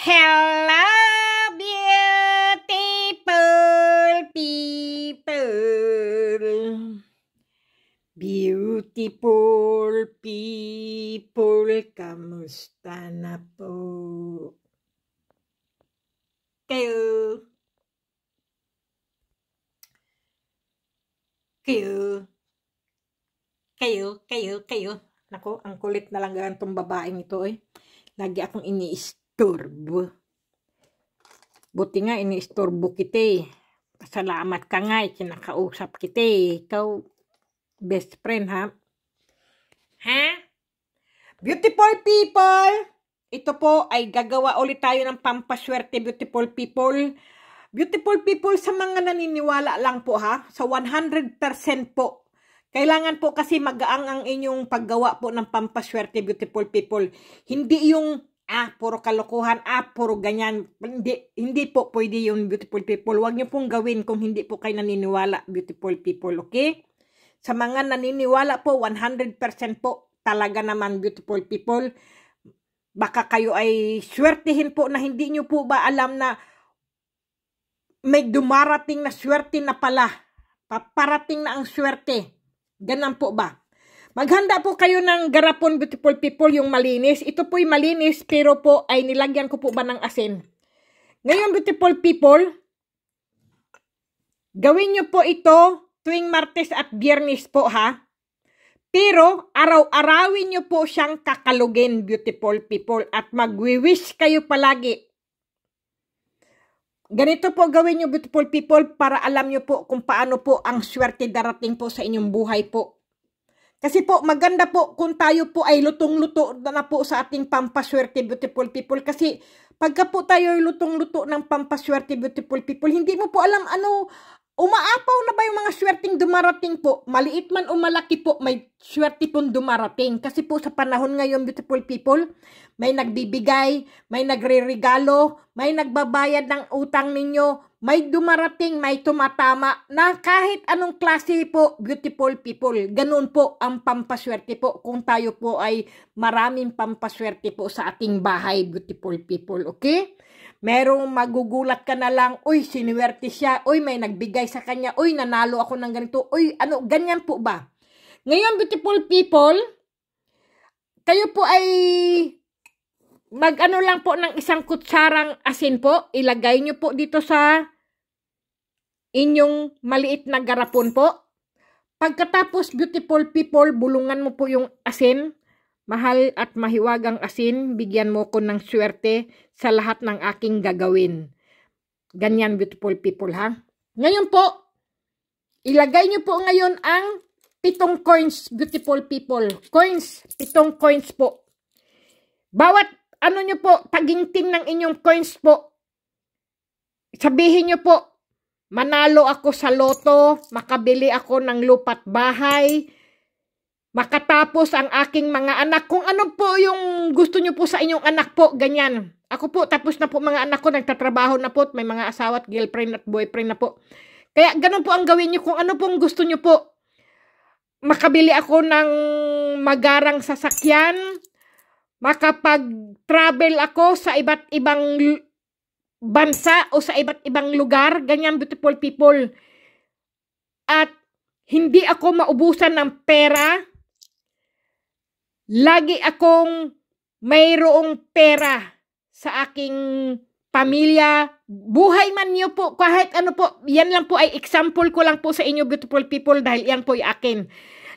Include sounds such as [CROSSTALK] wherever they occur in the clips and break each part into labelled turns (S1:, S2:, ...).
S1: Hello, beautiful people. Beautiful people, kamusta na po? Kayo. Kayo. Kayo, kayo, kayo. Nako, ang kulit na lang ganitong babaeng ito eh. Lagi akong iniis Istorbo. Buti nga iniistorbo kita eh. Salamat ka nga eh. Kinakausap kita eh. Ikaw, best friend ha. Ha? Beautiful people! Ito po ay gagawa ulit tayo ng pampaswerte beautiful people. Beautiful people sa mga naniniwala lang po ha. Sa 100% po kailangan po kasi magaang ang inyong paggawa po ng pampaswerte beautiful people. Hindi yung ah, puro kalokohan, ah, puro ganyan. Hindi, hindi po pwede yung beautiful people. Huwag niyo pong gawin kung hindi po kayo naniniwala, beautiful people, okay? Sa mga naniniwala po, 100% po talaga naman, beautiful people. Baka kayo ay swertihin po na hindi niyo po ba alam na may dumarating na swerte na pala. Paparating na ang swerte. Ganan po ba? Maghanda po kayo ng garapon beautiful people, yung malinis. Ito po'y malinis pero po ay nilagyan ko po ba ng asin. Ngayon beautiful people, gawin nyo po ito tuwing Martes at Biyernes po ha. Pero araw-arawin nyo po siyang kakalugin beautiful people at magwi-wish kayo palagi Ganito po gawin nyo beautiful people para alam nyo po kung paano po ang swerte darating po sa inyong buhay po. Kasi po, maganda po kung tayo po ay lutong-luto na po sa ating pampaswerte beautiful people. Kasi pagka po tayo ay lutong-luto ng pampaswerte beautiful people, hindi mo po alam ano, umaapaw na ba yung mga swerteng dumarating po? Maliit man o malaki po, may swerte pong dumarating. Kasi po sa panahon ngayon, beautiful people, may nagbibigay, may nagre-regalo, may nagbabayad ng utang ninyo, may dumarating, may tumatama na kahit anong klase po, beautiful people. Ganun po ang pampaswerte po kung tayo po ay maraming pampaswerte po sa ating bahay, beautiful people, okay? Merong magugulat ka na lang, uy, siniwerte siya, uy, may nagbigay sa kanya, uy, nanalo ako ng ganito, uy, ano, ganyan po ba? Ngayon, beautiful people, kayo po ay Mag-ano lang po ng isang kutsarang asin po, ilagay nyo po dito sa inyong maliit na garapon po. Pagkatapos, beautiful people, bulungan mo po yung asin. Mahal at mahiwagang asin, bigyan mo ko ng swerte sa lahat ng aking gagawin. Ganyan, beautiful people, ha? Ngayon po, ilagay nyo po ngayon ang pitong coins, beautiful people. Coins, pitong coins po. Bawat ano nyo po, team ng inyong coins po. Sabihin nyo po, manalo ako sa loto, makabili ako ng lupat bahay, makatapos ang aking mga anak. Kung ano po yung gusto nyo po sa inyong anak po, ganyan. Ako po, tapos na po mga anak ko, nagtatrabaho na po, may mga asawa at girlfriend at boyfriend na po. Kaya ganun po ang gawin nyo kung ano pong gusto nyo po. Makabili ako ng magarang sasakyan, makapag-travel ako sa iba't ibang bansa o sa iba't ibang lugar, ganyan beautiful people. At hindi ako maubusan ng pera. Lagi akong mayroong pera sa aking pamilya. Buhay man niyo po, kahit ano po, yan lang po ay example ko lang po sa inyo beautiful people dahil yan po ay akin.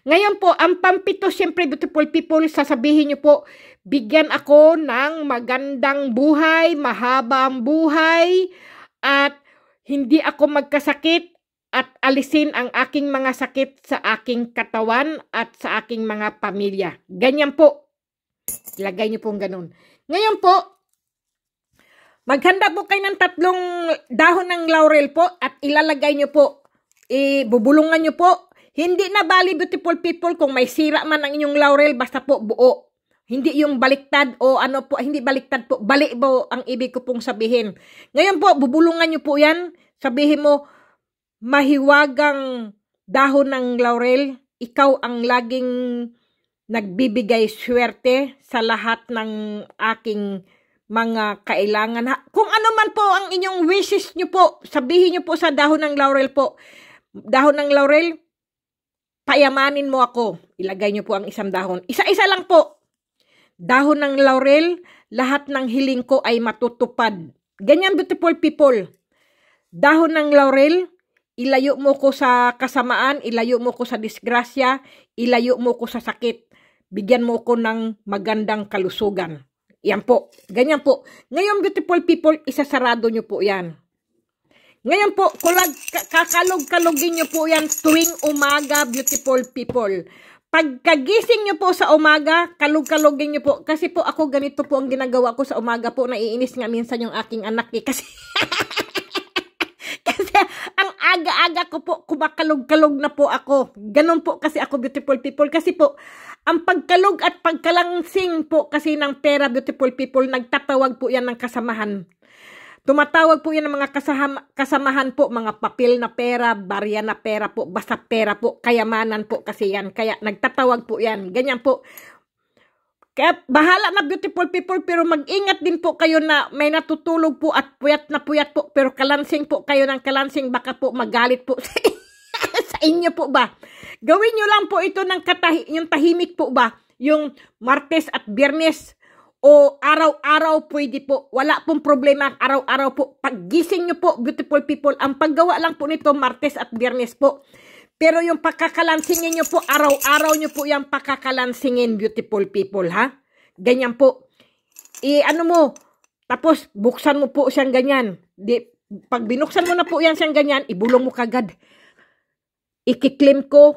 S1: Ngayon po, ang pampito, siyempre beautiful people, sasabihin niyo po, bigyan ako ng magandang buhay, mahabang buhay, at hindi ako magkasakit at alisin ang aking mga sakit sa aking katawan at sa aking mga pamilya. Ganyan po. Lagay niyo pong ganun. Ngayon po, maghanda po kayo ng tatlong dahon ng laurel po at ilalagay niyo po. Ibubulungan niyo po hindi na bali beautiful people kung may sira man ang inyong laurel basta po buo. Hindi yung baliktad o ano po, hindi baliktad po, bali po ang ibig ko pong sabihin. Ngayon po, bubulungan nyo po yan. Sabihin mo, mahiwagang dahon ng laurel, ikaw ang laging nagbibigay swerte sa lahat ng aking mga kailangan. Kung ano man po ang inyong wishes nyo po, sabihin nyo po sa dahon ng laurel po. Dahon ng laurel, Payamanin mo ako. Ilagay niyo po ang isang dahon. Isa-isa lang po. Dahon ng laurel, lahat ng hiling ko ay matutupad. Ganyan beautiful people. Dahon ng laurel, ilayo mo ko sa kasamaan, ilayo mo ko sa disgrasya, ilayo mo ko sa sakit. Bigyan mo ko ng magandang kalusugan. Yan po. Ganyan po. Ngayon, beautiful people, isasarado niyo po yan. Ngayon po, kulag, kakalog-kalogin nyo po yan tuwing umaga, beautiful people. Pagkagising nyo po sa umaga, kalog-kalogin nyo po. Kasi po ako ganito po ang ginagawa ko sa umaga po. Naiinis nga minsan yung aking anak eh. Kasi, [LAUGHS] kasi ang aga-aga ko po, kumakalog-kalog na po ako. Ganon po kasi ako beautiful people. Kasi po, ang pagkalog at pagkalangsing po kasi ng pera beautiful people, nagtatawag po yan ng kasamahan. Tumatawag po yan ng mga kasahama, kasamahan po, mga papel na pera, barya na pera po, basta pera po, kayamanan po kasi yan. Kaya nagtatawag po yan. Ganyan po. Kaya bahala na beautiful people pero mag-ingat din po kayo na may natutulog po at puyat na puyat po pero kalansing po kayo ng kalansing baka po magalit po sa, [LAUGHS] sa inyo po ba. Gawin nyo lang po ito ng katahi, yung tahimik po ba yung Martes at Biyernes o araw-araw pwede po. Wala pong problema araw-araw po. Paggising nyo po, beautiful people. Ang paggawa lang po nito, Martes at Biyernes po. Pero yung pakakalansingin nyo po, araw-araw nyo po yung pakakalansingin, beautiful people, ha? Ganyan po. E, ano mo, tapos buksan mo po siyang ganyan. Di, pag binuksan mo na po yan siyang ganyan, ibulong mo kagad. Ikiklaim ko,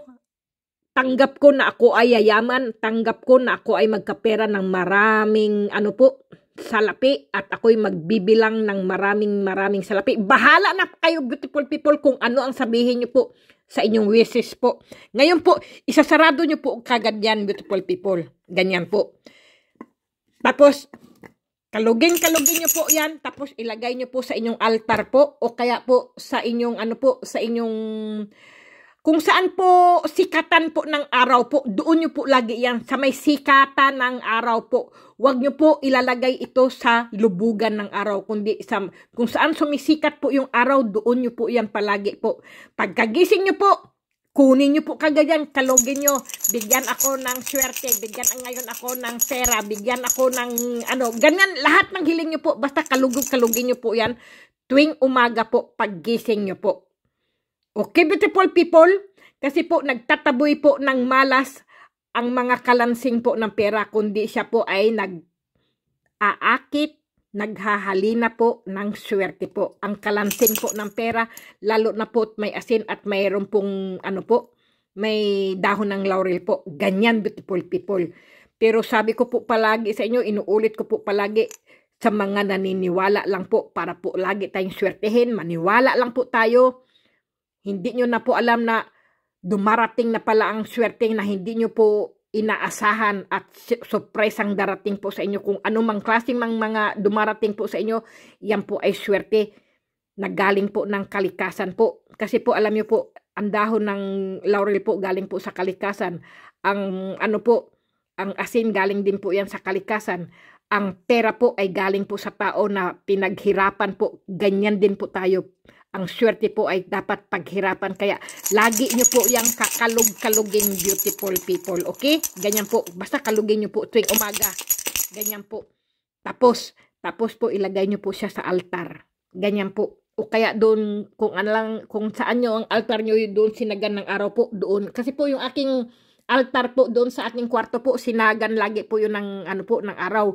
S1: tanggap ko na ako ay yayaman, tanggap ko na ako ay magkapera ng maraming ano po, salapi at ako'y magbibilang ng maraming maraming salapi. Bahala na kayo beautiful people kung ano ang sabihin niyo po sa inyong wishes po. Ngayon po, isasarado niyo po kagad yan beautiful people. Ganyan po. Tapos, kalugin-kalugin niyo po yan. Tapos ilagay niyo po sa inyong altar po o kaya po sa inyong ano po, sa inyong kung saan po sikatan po ng araw po, doon nyo po lagi yan. Sa may sikatan ng araw po. Huwag nyo po ilalagay ito sa lubugan ng araw. Kundi sa, kung saan sumisikat po yung araw, doon nyo po yan palagi po. Pagkagising nyo po, kunin nyo po kagayan, kalogin nyo, bigyan ako ng swerte, bigyan ang ngayon ako ng pera, bigyan ako ng ano, ganyan, lahat ng hiling nyo po, basta kalugog, kalugin nyo po yan, tuwing umaga po, paggising nyo po. Okay, oh, beautiful people? Kasi po, nagtataboy po ng malas ang mga kalansing po ng pera, kundi siya po ay nag-aakit, naghahalina po ng swerte po. Ang kalansing po ng pera, lalo na po may asin at mayroon pong ano po, may dahon ng laurel po. Ganyan, beautiful people. Pero sabi ko po palagi sa inyo, inuulit ko po palagi, sa mga naniniwala lang po para po lagi tayong swertehin, maniwala lang po tayo hindi nyo na po alam na dumarating na pala ang swerte na hindi nyo po inaasahan at surpresang darating po sa inyo. Kung anumang klaseng mang mga dumarating po sa inyo, yan po ay swerte na galing po ng kalikasan po. Kasi po alam nyo po, ang dahon ng laurel po galing po sa kalikasan. Ang ano po, ang asin galing din po yan sa kalikasan. Ang pera po ay galing po sa tao na pinaghirapan po. Ganyan din po tayo ang swerte po ay dapat paghirapan. Kaya lagi nyo po yung kakalog-kalugin beautiful people. Okay? Ganyan po. Basta kalugin nyo po tuwing umaga. Ganyan po. Tapos, tapos po ilagay nyo po siya sa altar. Ganyan po. O kaya doon, kung, anlang, kung saan nyo ang altar nyo, doon sinagan ng araw po, doon. Kasi po yung aking altar po doon sa ating kwarto po, sinagan lagi po yun ng, ano po, ng araw.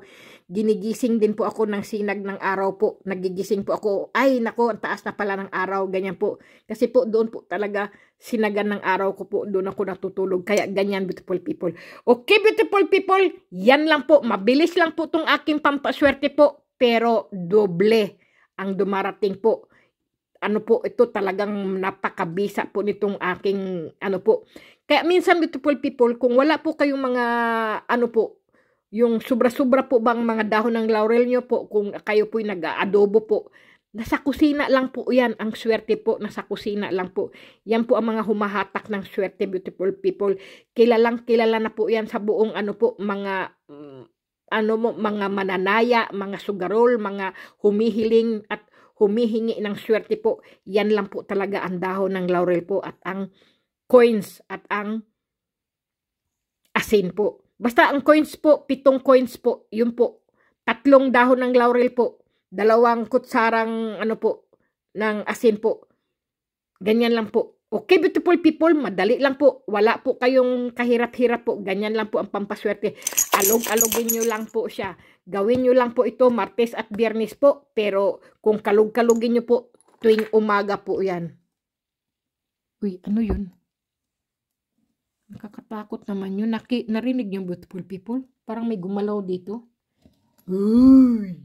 S1: Ginigising din po ako ng sinag ng araw po. Nagigising po ako, ay nako, ang taas na pala ng araw, ganyan po. Kasi po doon po talaga sinagan ng araw ko po, doon ako natutulog. Kaya ganyan, beautiful people. Okay, beautiful people, yan lang po. Mabilis lang po tong aking pampaswerte po, pero doble ang dumarating po ano po, ito talagang napakabisa po nitong aking, ano po. Kaya minsan, beautiful people, kung wala po kayong mga, ano po, yung sobra-sobra po bang mga dahon ng laurel nyo po, kung kayo po'y nag-adobo po, nasa kusina lang po yan, ang swerte po, nasa kusina lang po. Yan po ang mga humahatak ng swerte, beautiful people. Kilalang kilala na po yan sa buong, ano po, mga, mm, ano mo, mga mananaya, mga sugarol, mga humihiling at humihingi ng swerte po. Yan lang po talaga ang dahon ng laurel po at ang coins at ang asin po. Basta ang coins po, pitong coins po, yun po. Tatlong dahon ng laurel po. Dalawang kutsarang ano po, ng asin po. Ganyan lang po. Okay, beautiful people, madali lang po. Wala po kayong kahirap-hirap po. Ganyan lang po ang pampaswerte. Alog-alogin nyo lang po siya. Gawin nyo lang po ito Martes at Biyernes po. Pero kung kalug-kalugin nyo po, tuwing umaga po yan. Uy, ano yun? Nakakatakot naman yun. Naki, narinig yung beautiful people? Parang may gumalaw dito. Uy!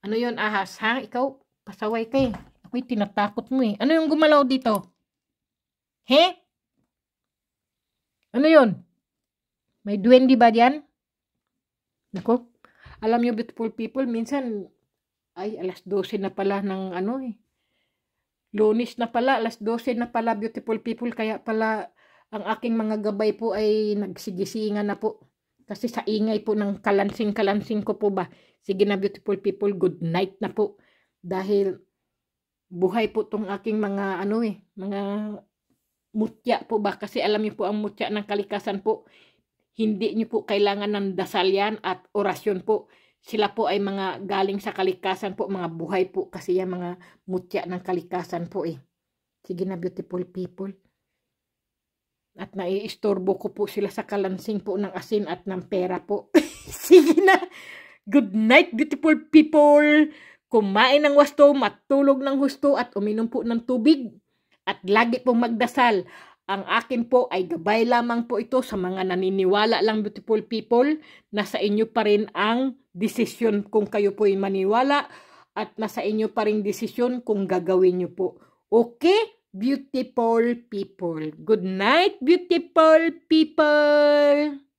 S1: Ano yun, ahas, ha? Ikaw, pasaway ka eh. Ako'y tinatakot mo eh. Ano yung gumalaw dito? He? Ano yun? May duwende ba diyan? Nako, alam nyo beautiful people, minsan, ay alas 12 na pala ng ano eh. Lunis na pala, alas 12 na pala beautiful people, kaya pala ang aking mga gabay po ay nagsigisingan na po. Kasi sa ingay po ng kalansing-kalansing ko po ba. Sige na beautiful people, good night na po. Dahil buhay po tong aking mga ano eh, mga mutya po ba. Kasi alam niyo po ang mutya ng kalikasan po hindi nyo po kailangan ng dasal yan at orasyon po. Sila po ay mga galing sa kalikasan po, mga buhay po kasi yan mga mutya ng kalikasan po eh. Sige na beautiful people. At naiistorbo ko po sila sa kalansing po ng asin at ng pera po. [LAUGHS] Sige na. Good night beautiful people. Kumain ng wasto, matulog ng husto at uminom po ng tubig. At lagi pong magdasal. Ang akin po ay gabay lamang po ito sa mga naniniwala lang beautiful people nasa inyo pa rin ang desisyon kung kayo po ay maniwala at nasa inyo pa rin desisyon kung gagawin nyo po. Okay, beautiful people. Good night, beautiful people!